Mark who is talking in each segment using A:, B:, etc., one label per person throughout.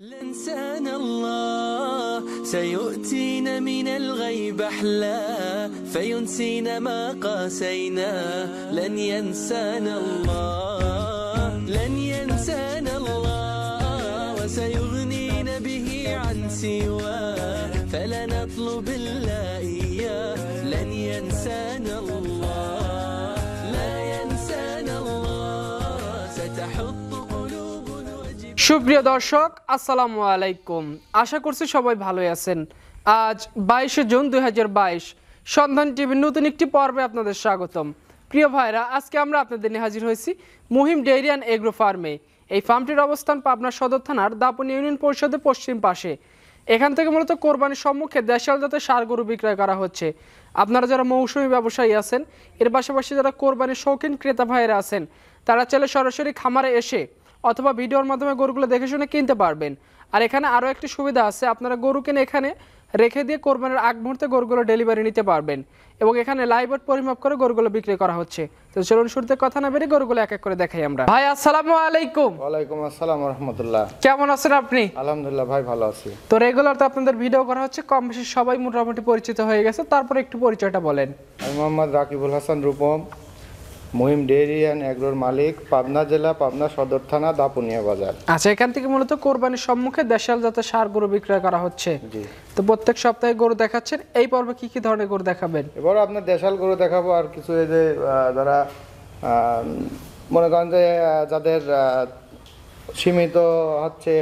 A: الإنسان الله سيؤتينا من الغيب أحلى فينسينا ما قاسينا لن ينسانا الله لن সুপ্রিয় দর্শক আসসালামু আলাইকুম আশা করছি সবাই ভালোই আছেন আজ বাইশে জুন দুই বাইশ সন্ধান টিভির নতুন একটি পর্বে আপনাদের স্বাগতম প্রিয় ভাইরা আজকে আমরা আপনাদের নিয়ে হাজির হয়েছি মুহিম ডেরিয়ান এগ্রো ফার্মে এই ফার্মটির অবস্থান পাবনা সদর থানার দাপন ইউনিয়ন পরিষদের পশ্চিম পাশে এখান থেকে মূলত কোরবানির সম্মুখে দেশাল জাতের সার গরু বিক্রয় করা হচ্ছে আপনারা যারা মৌসুমি ব্যবসায়ী আছেন এর পাশাপাশি যারা কোরবানির শৌখিন ক্রেতা ভাইয়েরা আছেন তারা চাইলে সরাসরি খামারে এসে অথবা ভিডিওর মাধ্যমে গরুগুলো দেখে শুনে কিনতে পারবেন আর এখানে আরও একটি সুবিধা আছে আপনারা গরু কিনে এখানে রেখে দিয়ে কোরবানের আগ মুহূর্তে গরুগুলো ডেলিভারি নিতে পারবেন এবং এখানে লাইভট পরিমাপ করে গরুগুলো বিক্রি করা হচ্ছে তো চলুন শুরুতে কথা না বেরিয়ে গরুগুলো এক এক করে দেখাই আমরা ভাই আসসালামু আলাইকুম
B: ওয়ালাইকুম আসসালাম রহমতুল্লাহ
A: কেমন আছেন আপনি
B: আলহামদুলিল্লাহ ভাই ভালো আছি
A: তো রেগুলার তো আপনাদের ভিডিও করা হচ্ছে কম বেশি সবাই মোটামুটি পরিচিত হয়ে গেছে তারপর একটু পরিচয়টা বলেন আমি মোহাম্মদ রাকিবুল হাসান রূপম মহিম ডেয়ারি অ্যান্ড অ্যাগ্রোর মালিক পাবনা জেলা পাবনা সদর থানা দাপুনিয়া বাজার আচ্ছা এখান থেকে মূলত কোরবানির সম্মুখে দেশাল জাতের সার গরু বিক্রয় করা হচ্ছে তো প্রত্যেক সপ্তাহে গরু দেখাচ্ছেন এই পর্বে কি কি ধরনের গরু দেখাবেন
B: এবার আপনার দেশাল গরু দেখাবো আর কিছু এই যে যারা মনে করেন যে যাদের সীমিত হচ্ছে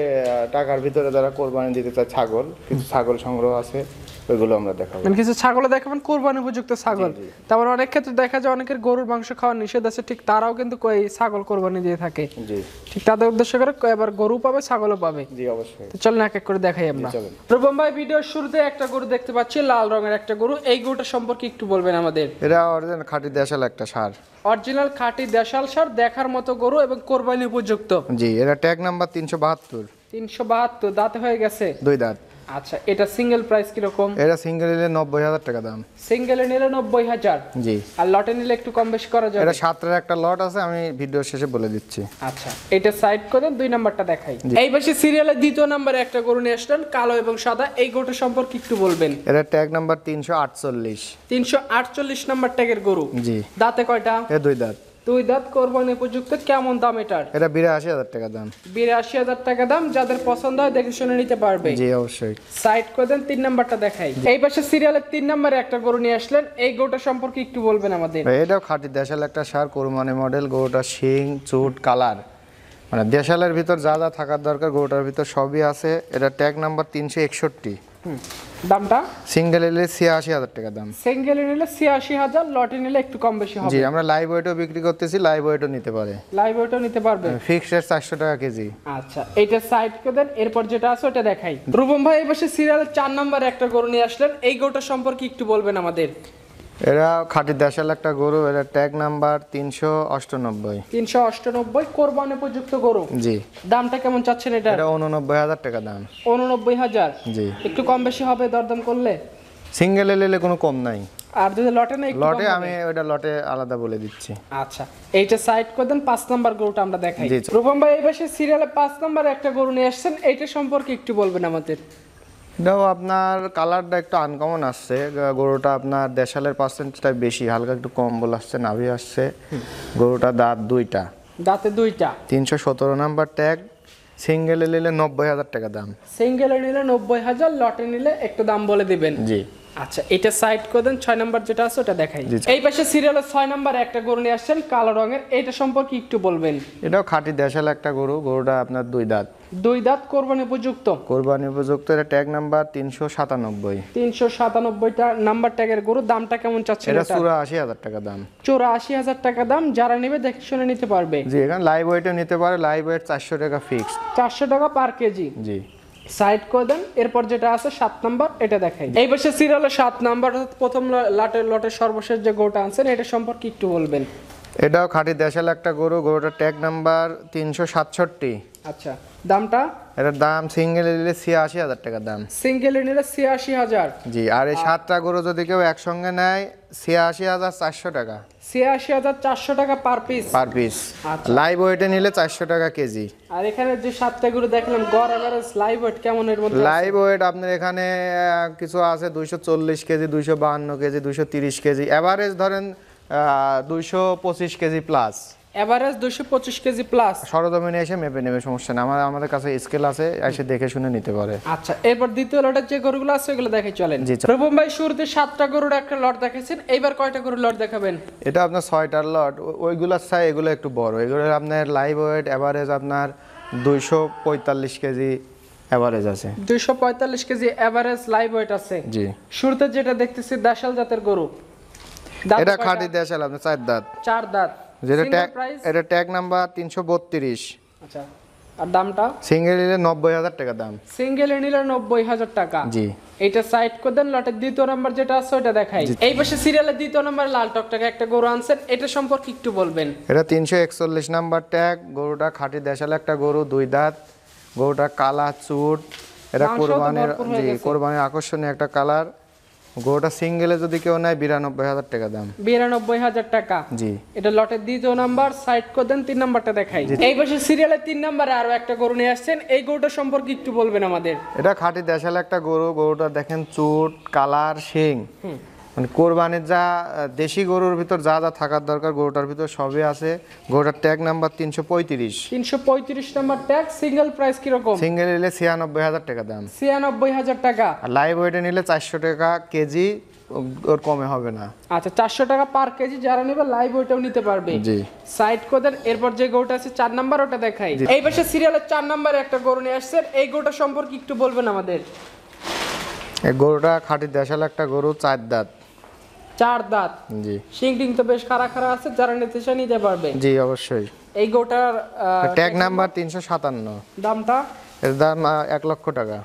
B: টাকার ভিতরে যারা কোরবানি দিতে চায় ছাগল কিছু ছাগল সংগ্রহ আছে ওইগুলো আমরা দেখাবো মানে কিছু
A: ছাগলে দেখাবেন কোরবানি উপযুক্ত ছাগল তারপর অনেক ক্ষেত্রে দেখা যায় অনেকের গরুর মাংস খাওয়া নিষেধ আছে ঠিক তারাও কিন্তু ছাগল কোরবানি দিয়ে থাকে জি ঠিক তাদের উদ্দেশ্য করে এবার গরু পাবে ছাগলও পাবে জি অবশ্যই চলেন এক এক করে দেখাই আমরা রূপম ভাই শুরুতে একটা গরু দেখতে পাচ্ছি লাল রঙের একটা গরু এই গরুটা সম্পর্কে একটু বলবেন আমাদের এটা অরিজিনাল খাঁটি দেশাল একটা সার অরিজিনাল খাঁটি দেশাল সার দেখার মতো গরু এবং কোরবানি উপযুক্ত জি এটা ট্যাগ নাম্বার তিনশো বাহাত্তর তিনশো বাহাত্তর দাঁত হয়ে গেছে দুই দাঁত আচ্ছা এটা সিঙ্গেল প্রাইস কি রকম
B: এটা সিঙ্গেল নিলে 90000 টাকা
A: দাম সিঙ্গেল নিলে 90000 জি আর লটে নিলে একটু কম বেশি করা যাবে এটা সাতটার একটা লট
B: আছে আমি ভিডিওর শেষে বলে দিচ্ছি আচ্ছা
A: এটা সাইড করে দুই নাম্বারটা দেখাই এই পাশে সিরিয়ালের দ্বিতীয় নম্বরে একটা গরু নেশনাল কালো এবং সাদা এই গরুটা সম্পর্কে একটু বলবেন এটা ট্যাগ নাম্বার 348 348 নাম্বার ট্যাগের গরু জি দাঁতে কয়টা এ দুই দাঁত দুই দাঁত কোরবানি উপযুক্ত কেমন দাম এটার এটা বিরাশি হাজার টাকা দাম বিরাশি হাজার টাকা দাম যাদের পছন্দ হয় দেখে শুনে নিতে পারবে জি অবশ্যই সাইড করে দেন তিন নাম্বারটা দেখাই এই পাশে সিরিয়ালের তিন নাম্বারে একটা গরু নিয়ে আসলেন এই গরুটা সম্পর্কে একটু বলবেন আমাদের
B: এটাও খাঁটি দেশাল একটা সার কোরবানি মডেল গরুটা শিং চুট কালার মানে দেশালের ভিতর যা যা থাকার দরকার গরুটার ভিতর সবই আছে এটা ট্যাগ নাম্বার তিনশো একষট্টি দামটা সিঙ্গেল নিলে ছিয়াশি হাজার টাকা দাম
A: সিঙ্গেল নিলে ছিয়াশি হাজার লটে নিলে একটু কম বেশি হবে জি
B: আমরা লাইভ ওয়েটও বিক্রি করতেছি লাইভ ওয়েটও নিতে পারে
A: লাইভ ওয়েটও নিতে পারবে
B: ফিক্সড হ্যাঁ, এর চারশো টাকা কেজি
A: আচ্ছা এটা সাইড করে দেন এরপর যেটা আছে ওটা দেখাই রূপম ভাই এবার সিরিয়াল চার নম্বর একটা গরু নিয়ে আসলেন এই গরুটা সম্পর্কে একটু বলবেন আমাদের
B: এরা খাঁটি দেশাল একটা গরু এরা ট্যাগ নাম্বার তিনশো অষ্টানব্বই
A: তিনশো অষ্টানব্বই কোরবানি উপযুক্ত গরু জি দামটা কেমন চাচ্ছেন এটা এটা উননব্বই হাজার টাকা দাম উননব্বই হাজার জি একটু কম বেশি হবে দরদাম করলে
B: সিঙ্গেলে নিলে কোনো
A: কম নাই আর যদি লটে নেই লটে আমি ওইটা লটে আলাদা বলে দিচ্ছি আচ্ছা এইটা সাইড করে দেন পাঁচ নাম্বার গরুটা আমরা দেখাই রূপম ভাই এই পাশে সিরিয়ালে পাঁচ নাম্বার একটা গরু নিয়ে আসছেন এইটা সম্পর্কে একটু বলবেন আমাদের
B: এটাও আপনার কালারটা একটু আনকমন আসছে গরুটা আপনার দেশালের পার্সেন্টটা বেশি হালকা একটু কম্বল আসছে নাভি আসছে গরুটা দাঁত দুইটা
A: দাঁতে দুইটা
B: তিনশো সতেরো নাম্বার ট্যাগ সিঙ্গেলে নিলে নব্বই হাজার টাকা দাম
A: সিঙ্গেলে নিলে নব্বই হাজার লটে নিলে একটু দাম বলে দিবেন জি আচ্ছা এটা সাইড করে দেন ছয় নাম্বার যেটা আছে ওটা দেখাই এই পাশে সিরিয়াল ছয় নাম্বার একটা গরু নিয়ে আসছেন কালো রঙের এটা সম্পর্কে একটু বলবেন
B: এটাও খাঁটি দেশাল একটা গরু গরুটা আপনার দুই দাঁত দুই দাঁত কোরবানি উপযুক্ত কোরবানি উপযুক্ত এটা ট্যাগ নাম্বার তিনশো সাতানব্বই
A: তিনশো সাতানব্বইটা নাম্বার ট্যাগের গরু দামটা কেমন চাচ্ছে এটা
B: আশি হাজার টাকা দাম
A: আশি হাজার টাকা দাম যারা নেবে দেখে শুনে নিতে পারবে জি এখানে লাইভ ওয়েটে নিতে পারে লাইভ ওয়েট চারশো টাকা ফিক্সড চারশো টাকা পার কেজি জি সাইড করে দেন এরপর যেটা আছে সাত নাম্বার এটা দেখাই এই বছর সিরিয়ালের সাত নাম্বার প্রথম লাটের লটের সর্বশেষ যে গোটা আনছেন এটা সম্পর্কে একটু বলবেন
B: এটাও খাঁটি দেশাল একটা গরু গরুটার ট্যাগ নাম্বার তিনশো সাতষট্টি
A: আচ্ছা দামটা
B: এটার দাম সিঙ্গেল নিলে ছিয়াশি হাজার টাকার দাম
A: সিঙ্গেল নিলে ছিয়াশি হাজার
B: জি আর এই সাতটা গরু যদি কেউ একসঙ্গে নেয় ছিয়াশি হাজার চারশো টাকা
A: ছিয়াশি হাজার চারশো টাকা per piece per
B: piece live আচ্ছা। ওয়েটে নিলে চারশো টাকা কেজি
A: আর এখানে যে সাতটা গরু দেখলাম গড় এভারেজ লাইভ ওয়েট কেমন এর মধ্যে লাইভ
B: ওয়েট আপনার এখানে কিছু আছে দুইশো চল্লিশ কেজি দুইশো বাহান্ন কেজি দুইশো তিরিশ কেজি এভারেজ ধরেন দুইশো পঁচিশ কেজি প্লাস এভারেজ পঁচিশ কেজি প্লাস সরদমিনে এসে মেপে নেবে সমস্যা না আমাদের আমাদের কাছে স্কেল আছে এসে দেখে শুনে নিতে পারে
A: আচ্ছা এরপর দ্বিতীয় লটের যে গরুগুলো আছে এগুলো দেখে চলেন জি প্রবম ভাই শুরুতে সাতটা গরুর একটা লট দেখেছেন এইবার কয়টা গরুর লট দেখাবেন
B: এটা আপনার ছয়টার লট ওইগুলো চাই এগুলো একটু বড় এগুলো আপনার লাইভ ওয়েট এভারেজ আপনার দুইশো পঁয়তাল্লিশ কেজি এভারেজ আছে
A: পঁয়তাল্লিশ কেজি এভারেজ লাইভ ওয়েট আছে জি শুরুতে যেটা দেখতেছি দাশাল জাতের গরু এটা খাঁটি
B: দেশাল আপনার চার দাঁত
A: চার দাঁত যেটা ট্যাগ এটা
B: ট্যাগ নাম্বার তিনশো
A: আচ্ছা আর দামটা
B: সিঙ্গেল নিলে নব্বই হাজার টাকা দাম
A: সিঙ্গেল নিলে নব্বই হাজার টাকা জি এটা সাইড করে দেন লটের দ্বিতীয় নাম্বার যেটা আছে ওটা দেখাই এই পাশে সিরিয়ালের দ্বিতীয় নাম্বার লাল টকটাকে একটা গরু আনছেন এটা সম্পর্কে একটু বলবেন
B: এটা তিনশো একচল্লিশ নাম্বার ট্যাগ গরুটা খাঁটি দেশাল একটা গরু দুই দাঁত গরুটা কালা চুট এটা কোরবানের জি কোরবানের আকর্ষণীয় একটা কালার গোটা সিঙ্গেলে যদি কেউ নেয় বিরানব্বই হাজার টাকা দাম
A: বিরানব্বই হাজার টাকা জি এটা লটের দ্বিতীয় নাম্বার সাইড করে দেন তিন নাম্বারটা দেখাই এই বছর সিরিয়ালের তিন নাম্বারে আরো একটা গরু নিয়ে আসছেন এই গরুটা সম্পর্কে একটু বলবেন আমাদের
B: এটা খাঁটি দেশাল একটা গরু গরুটা দেখেন চুট কালার শিং মানে কোরবানির যা দেশি গরুর ভিতর যা যা থাকার দরকার গরুটার ভিতর সবই আছে গরুটার ট্যাগ নাম্বার তিনশো পঁয়ত্রিশ তিনশো পঁয়ত্রিশ নাম্বার ট্যাগ সিঙ্গেল প্রাইস কিরকম সিঙ্গেল নিলে ছিয়ানব্বই হাজার টাকা দাম ছিয়ানব্বই হাজার টাকা লাইভ ওয়েটে নিলে চারশো টাকা কেজি ওর কমে হবে না
A: আচ্ছা চারশো টাকা পার কেজি যারা নেবে লাইভ ওইটাও নিতে পারবে জি সাইড কোদের এরপর যে গরুটা আছে চার নাম্বার ওটা দেখাই এই পাশে সিরিয়ালের চার নাম্বারে একটা গরু নিয়ে আসছেন এই গরুটা সম্পর্কে একটু বলবেন আমাদের
B: এই গরুটা খাঁটি দেশাল একটা গরু চার দাঁত চার দাঁত জি
A: শিংটিং তো বেশ খারা খারা আছে যারা নিতে চায় নিতে পারবে জি অবশ্যই এই গোটার ট্যাগ নাম্বার
B: 357 দামটা এর দাম 1 লক্ষ টাকা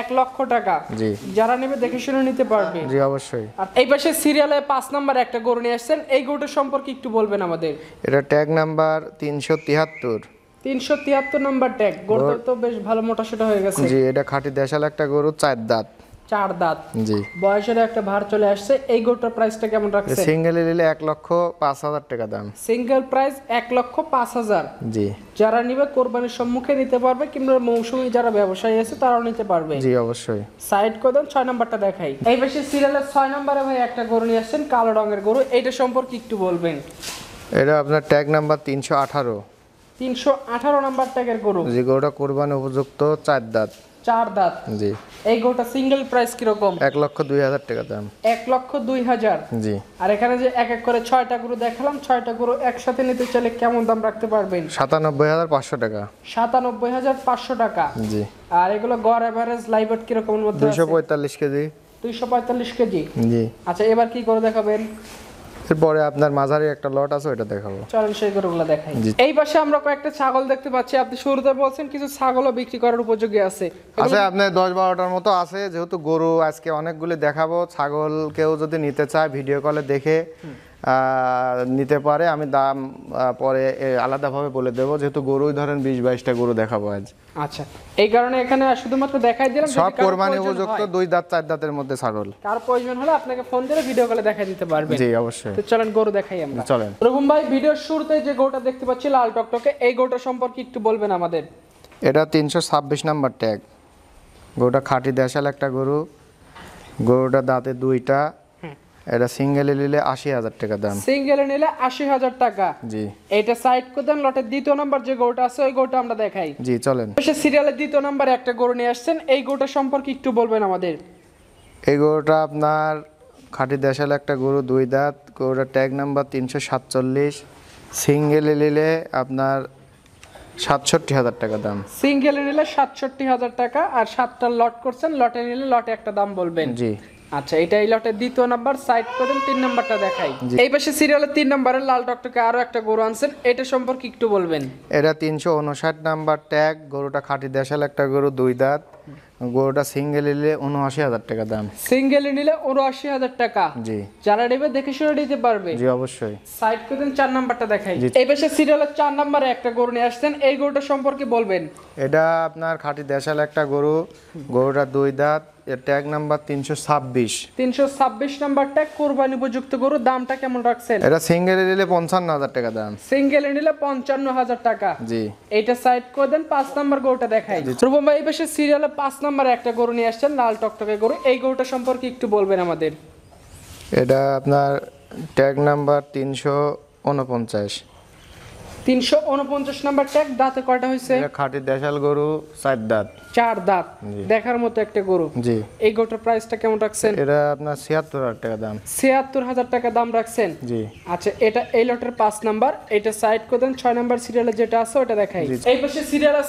A: এক লক্ষ টাকা জি যারা নেবে দেখে শুনে নিতে পারবে জি অবশ্যই আর এই পাশে সিরিয়ালে পাঁচ নাম্বার একটা গরু নিয়ে আসছেন এই গরুটার সম্পর্কে একটু বলবেন আমাদের
B: এটা ট্যাগ নাম্বার
A: তিনশো তিয়াত্তর তিনশো তিয়াত্তর নাম্বার ট্যাগ গরুটা তো বেশ ভালো মোটা সেটা হয়ে গেছে জি এটা খাঁটি দেশাল একটা গরু চার দাঁত চার দাঁত জি বয়সের একটা ভার চলে আসছে এই গরুটার প্রাইসটা কেমন রাখছে সিঙ্গেল
B: নিলে এক লক্ষ পাঁচ হাজার টাকা দাম
A: সিঙ্গেল প্রাইস এক লক্ষ পাঁচ হাজার জি যারা নিবে কোরবানির সম্মুখে নিতে পারবে কিংবা মৌসুমি যারা ব্যবসায়ী আছে তারাও নিতে পারবে জি অবশ্যই সাইড কদম ছয় নম্বরটা দেখাই এই বেশি সিরিয়ালের ছয় নম্বরে ভাই একটা গরু নিয়ে আসছেন কালো রঙের গরু এইটা সম্পর্কে একটু বলবেন
B: এটা আপনার ট্যাগ নাম্বার তিনশো আঠারো
A: তিনশো আঠারো নাম্বার ট্যাগের গরু
B: যে গরুটা কোরবানি উপযুক্ত চার দাঁত চার দাঁত জি
A: এই গোটা সিঙ্গেল প্রাইস কিরকম
B: এক লক্ষ দুই হাজার টাকা দাম
A: এক লক্ষ দুই হাজার জি আর এখানে যে এক এক করে ছয়টা গুরু দেখালাম ছয়টা গুরু একসাথে নিতে চাইলে কেমন দাম রাখতে পারবেন
B: সাতানব্বই হাজার পাঁচশো টাকা
A: সাতানব্বই হাজার পাঁচশো টাকা জি আর এগুলো গড় এভারেজ লাইভ ওয়েট কিরকম দুইশো
B: পঁয়তাল্লিশ কেজি
A: দুইশো পঁয়তাল্লিশ কেজি জি আচ্ছা এবার কি করে দেখাবেন
B: এরপরে আপনার মাঝারি একটা লট আছে ওটা দেখাবো
A: চলেন সেই গরুগুলো দেখাই এই পাশে আমরা কয়েকটা ছাগল দেখতে পাচ্ছি আপনি শুরুতে বলছেন কিছু ছাগলও বিক্রি করার উপযোগী আছে আছে আচ্ছা,
B: আপনার দশ বারোটার মতো আছে যেহেতু গরু আজকে অনেকগুলি দেখাবো ছাগল কেউ যদি নিতে চায় ভিডিও কলে দেখে নিতে পারে আমি দাম পরে আলাদাভাবে বলে দেবো যেহেতু গরুই ধরেন বিশ বাইশটা গরু দেখাবো আজ
A: আচ্ছা এই কারণে এখানে শুধুমাত্র দেখাই দিলাম সব কোরবানি উপযুক্ত
B: দুই দাঁত চার দাঁতের মধ্যে ছাগল
A: তার প্রয়োজন হলে আপনাকে ফোন দিলে ভিডিও কলে দেখাই দিতে পারবেন জি অবশ্যই তো চলেন গরু দেখাই আমরা চলেন রঘুম ভাই ভিডিওর শুরুতে যে গরুটা দেখতে পাচ্ছি লাল টকটকে এই গরুটা সম্পর্কে একটু বলবেন আমাদের
B: এটা তিনশো ছাব্বিশ নাম্বার ট্যাগ গরুটা খাঁটি দেশাল একটা গরু গরুটা দাঁতে দুইটা এটা সিঙ্গেলে নিলে আশি হাজার টাকা দাম
A: সিঙ্গেলে নিলে আশি হাজার টাকা জি এটা সাইড কো দেন লটের দ্বিতীয় নাম্বার যে গোটা আছে ওই গোটা আমরা দেখাই জি চলেন সিরিয়ালের দ্বিতীয় নাম্বার একটা গরু নিয়ে আসছেন এই গোটা সম্পর্কে একটু বলবেন আমাদের
B: এই গোটা আপনার খাঁটি দেশাল একটা গরু দুই দাঁত গরুটার ট্যাগ নাম্বার তিনশো সাতচল্লিশ সিঙ্গেলে নিলে আপনার সাতষট্টি হাজার টাকা দাম
A: সিঙ্গেলে নিলে সাতষট্টি হাজার টাকা আর সাতটা লট করছেন লটে নিলে লটে একটা দাম বলবেন জি আচ্ছা এটা এই লটের দ্বিতীয় নাম্বার সাইড করেন তিন নাম্বারটা দেখাই এই পাশে সিরিয়ালের তিন নাম্বারের লাল টকটকে আরো একটা গরু আনছেন এটা সম্পর্কে একটু বলবেন
B: এটা তিনশো উনষাট নাম্বার ট্যাগ গরুটা খাঁটি দেশাল একটা গরু দুই দাঁত গোটা সিঙ্গেল নিলে উনআশি হাজার টাকা দাম
A: সিঙ্গেল নিলে উনআশি হাজার টাকা জি যারা নেবে দেখে শুনে নিতে পারবে জি অবশ্যই সাইড করে দিন চার নাম্বারটা দেখাই এই পাশে সিরিয়ালের চার নাম্বারে একটা গরু নিয়ে আসছেন এই গরুটা সম্পর্কে বলবেন
B: এটা আপনার খাঁটি দেশাল একটা গরু গরুটা দুই দাঁত এর ট্যাগ নাম্বার তিনশো ছাব্বিশ
A: তিনশো ছাব্বিশ নাম্বারটা কোরবানি উপযুক্ত গরু দামটা কেমন রাখছেন এটা
B: সিঙ্গেল নিলে পঞ্চান্ন হাজার টাকা দাম
A: সিঙ্গেল নিলে পঞ্চান্ন হাজার টাকা জি এটা সাইড করে দেন পাঁচ নাম্বার গরুটা দেখাই রূপম ভাই এই পাশে সিরিয়ালে পাঁচ নাম্বার একটা গরু নিয়ে আসছেন লাল টকটকে গরু এই গরুটা সম্পর্কে একটু বলবেন আমাদের
B: এটা আপনার ট্যাগ নাম্বার তিনশো উনপঞ্চাশ
A: তিনশো উনপঞ্চাশ নাম্বার ট্যাগ দাঁতে কয়টা হয়েছে খাটি দেশাল গরু দাঁত চার দাঁত দেখার মতো একটা গরু জি এই গরুটার প্রাইসটা কেমন রাখছেন এটা আপনার ছিয়াত্তর হাজার টাকা দাম ছিয়াত্তর হাজার টাকা দাম রাখছেন জি আচ্ছা এটা এই লটের পাঁচ নাম্বার এটা সাইড করে ছয় নম্বর সিরিয়ালে যেটা আছে ওটা দেখাই এই পাশে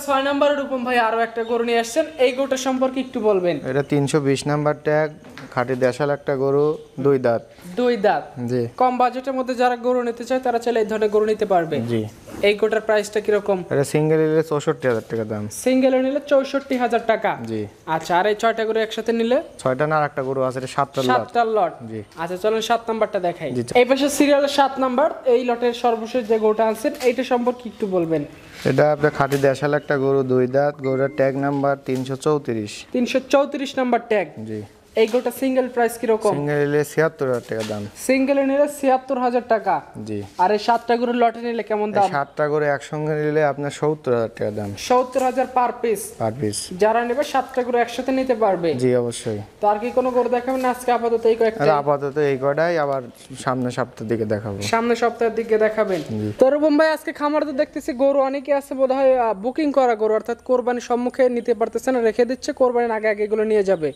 A: ছয় নাম্বার রূপম ভাই আরো একটা গরু নিয়ে আসছেন এই গরুটা সম্পর্কে একটু বলবেন
B: এটা তিনশো বিশ নাম্বার ট্যাগ খাটি দেশাল একটা গরু দুই দাঁত দুই দাঁত জি
A: কম বাজেটের মধ্যে যারা গরু নিতে চায় তারা চাইলে এই ধরনের গরু নিতে পারবে জি এই কোটার প্রাইসটা কিরকম
B: এটা সিঙ্গেল নিলে চৌষট্টি হাজার টাকা দাম
A: সিঙ্গেল নিলে চৌষট্টি হাজার টাকা জি আচ্ছা আর এই ছয়টা গরু একসাথে নিলে
B: ছয়টা না আরেকটা গরু আছে এটা সাতটা লট সাতটা লট জি
A: আচ্ছা চলুন সাত নাম্বারটা দেখাই এই পাশে সিরিয়ালের সাত নাম্বার এই লটের সর্বশেষ যে গরুটা আছে এইটা সম্পর্কে একটু বলবেন
B: এটা আপনার খাঁটি দেশাল একটা গরু দুই দাঁত গরুটার ট্যাগ নাম্বার তিনশো চৌত্রিশ
A: তিনশো চৌত্রিশ নাম্বার ট্যাগ জি এইগুলোটা সিঙ্গেল প্রাইস কি রকম
B: সিঙ্গেল নিলে ছিয়াত্তর হাজার টাকা দাম
A: সিঙ্গেল নিলে ছিয়াত্তর হাজার টাকা জি আর এই সাতটা করে লটে নিলে কেমন দাম সাতটা করে একসঙ্গে নিলে আপনার সত্তর হাজার টাকা দাম সত্তর হাজার পার পিস পার পিস যারা নেবে সাতটা করে একসাথে নিতে পারবে জি অবশ্যই তো আর কি কোনো গরু দেখাবেন আজকে আপাতত এই কয়েকটা আপাতত এই কয়টাই আবার সামনে সপ্তাহের দিকে দেখাবো সামনে সপ্তাহের দিকে দেখাবেন তো রূপম ভাই আজকে খামার তো দেখতেছি গরু অনেকে আছে বোধহয় বুকিং করা গরু অর্থাৎ কোরবানির সম্মুখে নিতে পারতেছে না রেখে দিচ্ছে কোরবানির আগে আগে এগুলো নিয়ে যাবে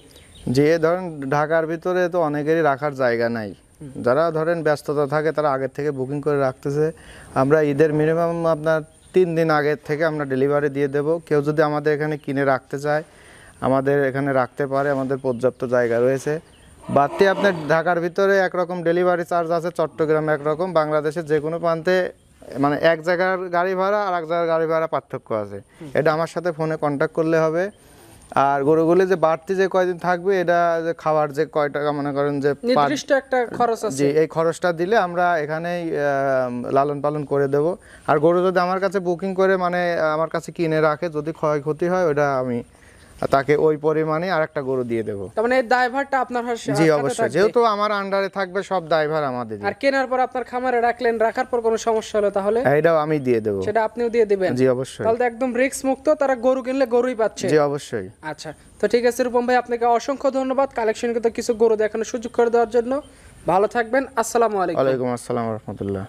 B: যে ধরেন ঢাকার ভিতরে তো অনেকেরই রাখার জায়গা নাই যারা ধরেন ব্যস্ততা থাকে তারা আগের থেকে বুকিং করে রাখতেছে আমরা ঈদের মিনিমাম আপনার তিন দিন আগের থেকে আমরা ডেলিভারি দিয়ে দেব কেউ যদি আমাদের এখানে কিনে রাখতে চায় আমাদের এখানে রাখতে পারে আমাদের পর্যাপ্ত জায়গা রয়েছে বাড়তি আপনার ঢাকার ভিতরে একরকম ডেলিভারি চার্জ আছে চট্টগ্রামে একরকম বাংলাদেশের যে কোনো প্রান্তে মানে এক জায়গার গাড়ি ভাড়া আর এক জায়গার গাড়ি ভাড়া পার্থক্য আছে এটা আমার সাথে ফোনে কন্ট্যাক্ট করলে হবে আর গরুগুলো যে বাড়তি যে কয়দিন থাকবে এটা যে খাবার যে কয় টাকা মনে করেন যে নির্দিষ্ট
A: একটা খরচ আছে এই
B: খরচটা দিলে আমরা এখানেই লালন পালন করে দেব আর গরু যদি আমার কাছে বুকিং করে মানে আমার কাছে কিনে রাখে যদি ক্ষয়ক্ষতি হয় ওটা আমি তাকে ওই পরিমাণে আর একটা গরু দিয়ে দেবো
A: মানে জি অবশ্যই যেহেতু আমার আন্ডারে থাকবে সব ড্রাইভার আমাদের আর কেনার পর আপনার খামারে রাখলেন রাখার পর কোনো সমস্যা হলো তাহলে হ্যাঁ, এটাও
B: আমি দিয়ে দেবো সেটা
A: আপনিও দিয়ে দেবেন জি অবশ্যই তাহলে একদম রিক্স মুক্ত তারা গরু কিনলে গরুই পাচ্ছে জি অবশ্যই আচ্ছা তো ঠিক আছে রূপম ভাই আপনাকে অসংখ্য ধন্যবাদ কালেকশন কিন্তু কিছু গরু দেখানোর সুযোগ করে দেওয়ার জন্য ভালো থাকবেন আসসালামু আলাইকুম ওয়ালাইকুম
B: আসসালাম রহমতুল্লাহ